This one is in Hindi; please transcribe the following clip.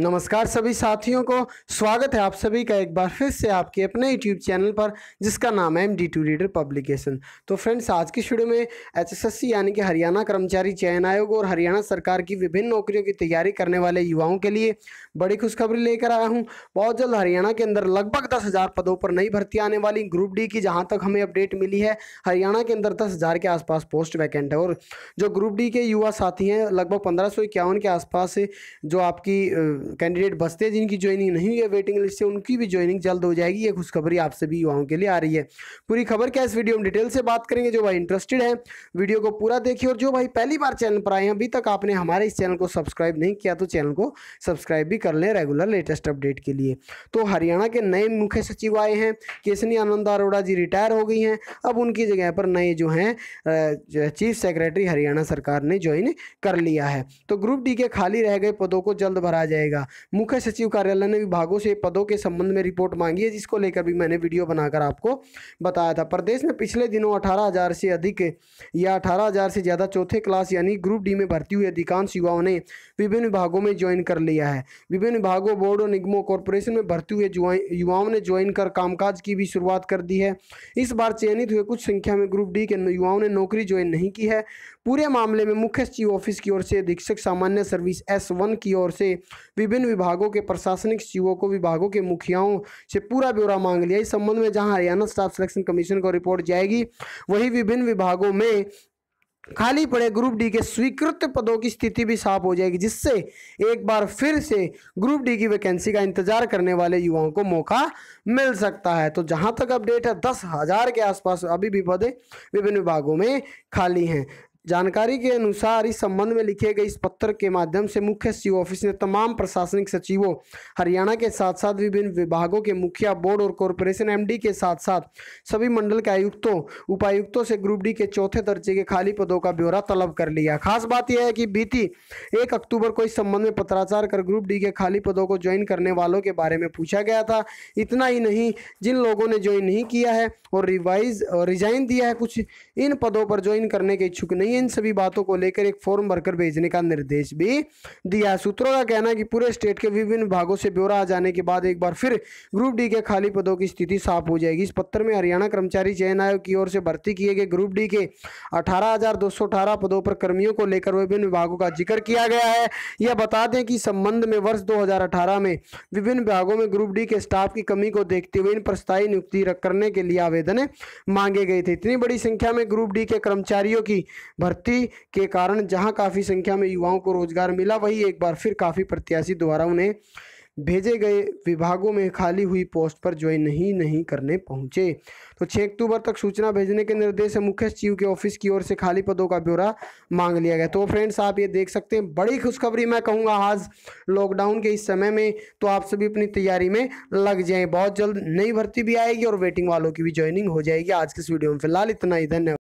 नमस्कार सभी साथियों को स्वागत है आप सभी का एक बार फिर से आपके अपने यूट्यूब चैनल पर जिसका नाम है M D two reader publication तो फ्रेंड्स आज की शुरू में एचएसएससी यानी कि हरियाणा कर्मचारी चयन आयोग और हरियाणा सरकार की विभिन्न नौकरियों की तैयारी करने वाले युवाओं के लिए बड़ी खुशखबरी लेकर आया हूँ बहुत जल्द हरियाणा के अंदर लगभग दस हज़ार पदों पर नई भर्ती आने वाली ग्रुप डी की जहाँ तक हमें अपडेट मिली है हरियाणा के अंदर दस हज़ार के आसपास पोस्ट वैकेंट है और जो ग्रुप डी के युवा साथी हैं लगभग पंद्रह के आसपास जो आपकी कैंडिडेट बसते हैं जिनकी ज्वाइनिंग नहीं हुई है वेटिंग लिस्ट से उनकी भी ज्वाइनिंग जल्द हो जाएगी ये खुशखबरी आप सभी युवाओं के लिए आ रही है पूरी खबर क्या इस वीडियो में डिटेल से बात करेंगे जो भाई इंटरेस्टेड है वीडियो को पूरा देखिए और जो भाई पहली बार चैनल पर आए हैं अभी तक आपने हमारे इस चैनल को सब्सक्राइब नहीं किया तो चैनल को सब्सक्राइब भी कर लें रेगुलर लेटेस्ट अपडेट के लिए तो हरियाणा के नए मुख्य सचिव आए हैं केसनी आनंद अरोड़ा जी रिटायर हो गई हैं अब उनकी जगह पर नए जो हैं चीफ सेक्रेटरी हरियाणा सरकार ने ज्वाइन कर लिया है तो ग्रुप डी के खाली रह गए पदों को जल्द भरा जाएगा जाएगा मुख्य सचिव कार्यालय ने विभागों से पदों के संबंध में रिपोर्ट मांगी है जिसको लेकर भी मैंने वीडियो बनाकर आपको बताया था प्रदेश में पिछले दिनों अठारह से अधिक या अठारह से ज़्यादा चौथे क्लास यानी ग्रुप डी में भर्ती हुए अधिकांश युवाओं ने विभिन्न विभागों में ज्वाइन कर लिया है विभिन्न विभागों बोर्ड और निगमों कॉरपोरेशन में भर्ती हुए युवाओं ने ज्वाइन कर कामकाज की भी शुरुआत कर दी है इस बार चयनित हुए कुछ संख्या में ग्रुप डी के युवाओं ने नौकरी ज्वाइन नहीं की है पूरे मामले में मुख्य सचिव ऑफिस की ओर से अधीक्षक सामान्य सर्विस एस वन की ओर से विभिन्न विभागों के प्रशासनिक सचिवों को विभागों के मुखियाओं से पूरा ब्यौरा मांग लिया इस संबंध में जहां हरियाणा स्टाफ सिलेक्शन कमीशन को रिपोर्ट जाएगी वही विभिन्न विभागों में खाली पड़े ग्रुप डी के स्वीकृत पदों की स्थिति भी साफ हो जाएगी जिससे एक बार फिर से ग्रुप डी की वैकेंसी का इंतजार करने वाले युवाओं को मौका मिल सकता है तो जहां तक अपडेट है दस हजार के आसपास अभी भी पदे विभिन्न विभागों में खाली हैं जानकारी के अनुसार इस संबंध में लिखे गए इस पत्र के माध्यम से मुख्य सचिव ऑफिस ने तमाम प्रशासनिक सचिवों हरियाणा के साथ साथ विभिन्न विभागों के मुखिया बोर्ड और कॉरपोरेशन एमडी के साथ साथ सभी मंडल के आयुक्तों उपायुक्तों से ग्रुप डी के चौथे दर्जे के खाली पदों का ब्यौरा तलब कर लिया खास बात यह है कि बीती एक अक्टूबर को इस संबंध में पत्राचार कर ग्रुप डी के खाली पदों को ज्वाइन करने वालों के बारे में पूछा गया था इतना ही नहीं जिन लोगों ने ज्वाइन नहीं किया है और रिवाइज रिजाइन दिया है कुछ इन पदों पर ज्वाइन करने के इच्छुक नहीं लिए इन सभी बातों को लेकर एक फॉर्म भरकर भेजने का निर्देश भी दिया सूत्रों का कहना है कि पूरे स्टेट के विभिन्न भागों से ब्यौरा आ जाने के बाद एक बार फिर ग्रुप डी के खाली पदों की स्थिति साफ हो जाएगी इस पत्र में हरियाणा कर्मचारी चयन आयोग की ओर से भर्ती किए गए ग्रुप डी के अठारह पदों पर कर्मियों को लेकर विभिन्न विभागों का जिक्र किया गया है यह बता दें कि संबंध में वर्ष दो में विभिन्न विभागों में ग्रुप डी के स्टाफ की कमी को देखते हुए इन पर नियुक्ति करने के लिए आवेदन मांगे गए थे इतनी बड़ी संख्या में ग्रुप डी के कर्मचारियों की भर्ती के कारण जहां काफ़ी संख्या में युवाओं को रोजगार मिला वही एक बार फिर काफ़ी प्रत्याशी द्वारा उन्हें भेजे गए विभागों में खाली हुई पोस्ट पर ज्वाइन नहीं नहीं करने पहुंचे तो छः अक्टूबर तक सूचना भेजने के निर्देश मुख्य सचिव के ऑफिस की ओर से खाली पदों का ब्यौरा मांग लिया गया तो फ्रेंड्स आप ये देख सकते हैं बड़ी खुशखबरी मैं कहूँगा आज लॉकडाउन के इस समय में तो आप सभी अपनी तैयारी में लग जाएँ बहुत जल्द नई भर्ती भी आएगी और वेटिंग वालों की भी ज्वाइनिंग हो जाएगी आज के इस वीडियो में फिलहाल इतना ही धन्यवाद